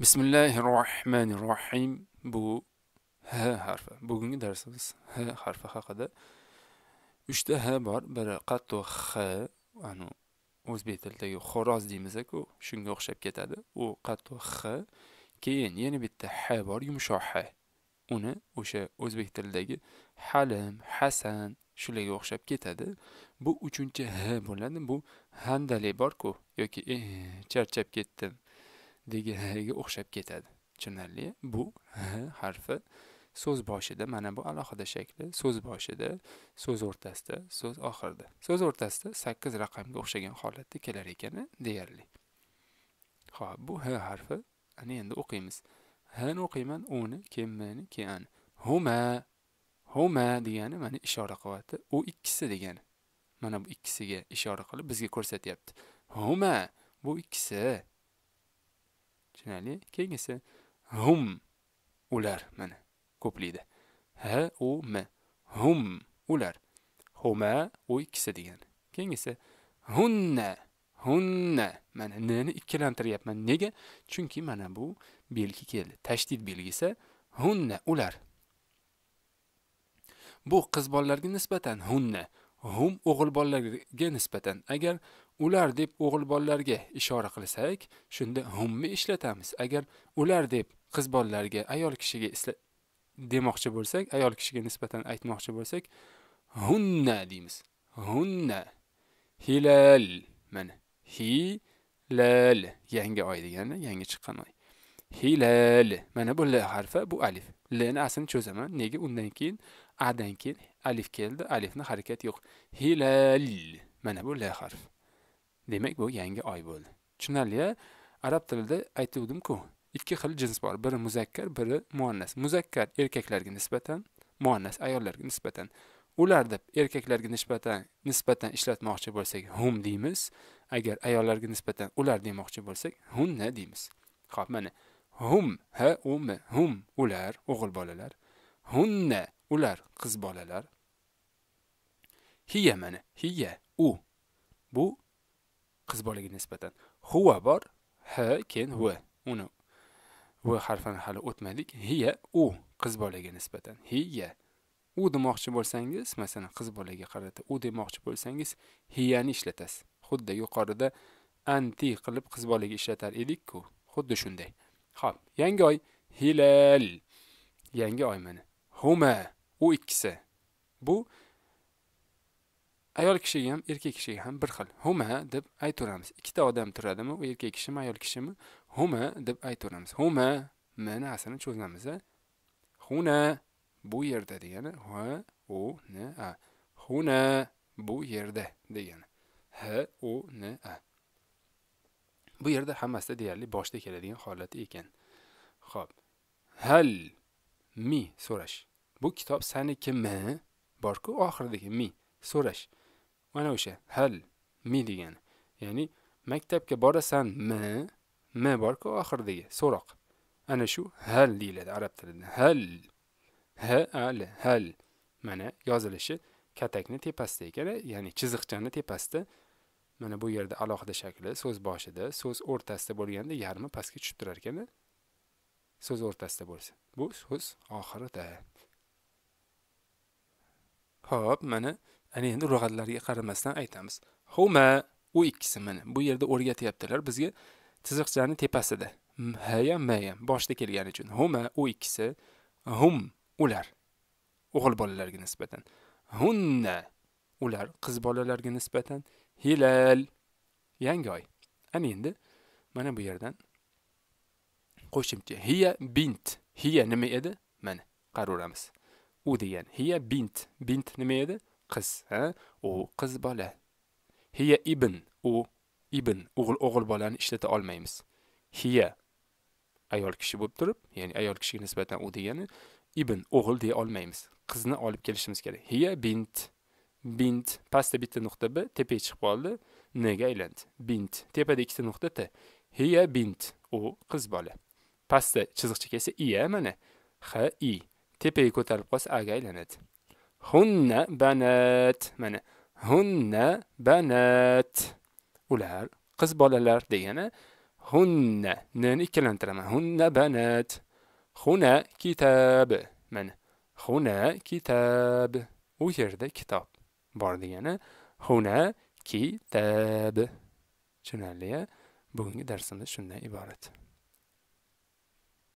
Bismillahir rohmanir rohim bu h harfi bugungi darsimiz h harfi haqida 3 ta h bor biri qattiq h anu o'zbek tilidagi xo'roz deymiz-ku shunga o'xshab ketadi u qattiq h keyin yana bitta h bor yumshoq h uni o'sha o'zbek tilidagi halim hasan shularga o'xshab ketadi bu 3-chi h bo'ladi bu handalik bor-ku yoki eh, charchab ketdim deganlariga o'xshab ketadi tushunarli bu harfi so'z boshida mana bu alohida shakli so'z boshida so'z o'rtasida so'z oxirida so'z o'rtasida sakkiz raqamga o'xshagan holatda kelar ekan deyarli Xo'p, bu h harfi ana endi o'qiymiz hni o'qiyman uni keyin mni keyin ani huma huma degani mana ishora qilyapti u ikkisi degani mana bu ikkisiga ishora qilib bizga ko'rsatyapti huma bu ikkisi tushunarli keyingisi hum ular mana ko'plikda ha u m hum ular huma u ikkisi degan keyingisi hunna hunna mana nni ikkilantiryapman nega chunki mana bu belgi keldi tashdid belgisi hunna ular bu qiz bolalarga nisbatan hunna hum o'g'il bolalarga nisbatan agar ular deb o'g'il bolalarga ishora qilsak shunda humni ishlatamiz agar ular deb qiz bolalarga ayol kishiga demoqchi bo'lsak ayol kishiga nisbatan aytmoqchi bo'lsak hunna deymiz hunna hilal mana hilal yangi oy degani yangi chiqqan oy hilal mana bu l harfi bu alif lni aslini cho'zaman nega undan keyin adan keyin alif keldi alifni harakat yo'q hilal mana bu l harfi demak bu yangi oy bo'ldi tushunarli arab tilida aytuvdimku ikki xil jins bor biri muzakkar biri muannas muzakkar erkaklarga nisbatan muannas ayollarga nisbatan ular deb erkaklarga nisbatan nisbatan ishlatmoqchi bo'lsak hum deymiz agar ayollarga nisbatan ular demoqchi bo'lsak hunna deymiz ho'p mana hum ha umi hum ular o'g'il bolalar hunna ular qiz bolalar hiya mana hiya u bu qiz bolaga nisbatan huva bor h keyin v uni v harfini hali o'tmadik hiya u qiz bolaga nisbatan hiya u demoqchi bo'lsangiz masalan qiz bolaga qarata u demoqchi bo'lsangiz hiyani ishlatasiz xuddi yuqorida anti qilib qiz bolaga ishlatar edikku xuddi shunday ho'p yangi oy hilal yangi oy mana huma u ikkisi bu ayol kishiga ham erkak kishiga ham bir xil huma deb aytaveramiz ikkita odam turadimi u erkak kishimi ayol kishimi huma deb aytaveramiz huma mni asini cho'zamiz huna bu yerda degani ha u n a huna bu yerda degani h u n a bu yerda hammasida deyarli boshda keladigan holat ekan ho'p hal mi so'rash bu kitob sanikimi borku oxiridagi mi so'rash mana o'sha hal mi degani ya'ni maktabga borasanmi m borku oxirdagi so'roq ana shu hal deyiladi arab tilida hal h al hal mana yozilishi katakni tepasida ekan ya'ni chiziqchani tepasida mana bu yerda alohida shakli so'z boshida so'z o'rtasida bo'lganda yarmi pastga tushib turar ekan so'z o'rtasida bo'lsa bu so'z oxirida ho'p mana ana endi urg'atlarga qaramasdan aytamiz huma u ikkisi mana bu yerda o'rgatyaptilar bizga chiziqchani tepasida hayam mayam boshida kelgani uchun huma u ikkisi hum ular o'g'il bolalarga nisbatan hunna ular qiz bolalarga nisbatan hilal yangi oy ana endi mana bu yerdan qo'shimcha hiya bint hiya nima edi mana qaraveramiz u degani hiya bint bint nima edi qiz ha u qiz bola hiya ibn u ibn o'g'il o'g'il bolani ishlata olmaymiz hiya ayol kishi bo'lib turib ya'ni ayol kishiga nisbatan u degani ibn o'g'il deya olmaymiz qizni olib kelishimiz kerak hiya bint bint pastda bitta nuqta b tepaga chiqib qoldi n'ga aylandi bint tepada ikkita nuqta t hiya bint u qiz bola pastda chiziqcha kelsa iya mana h i tepaga ko'tarilib qolsa a ga aylanadi hunna banat mana hunna banat ular qiz bolalar degani hunna nini ikkilanitiraman hunna banat huna kitob mana huna kitob u yerda kitob bor degani huna kitob tushunarli bugungi darsimiz shundan iborat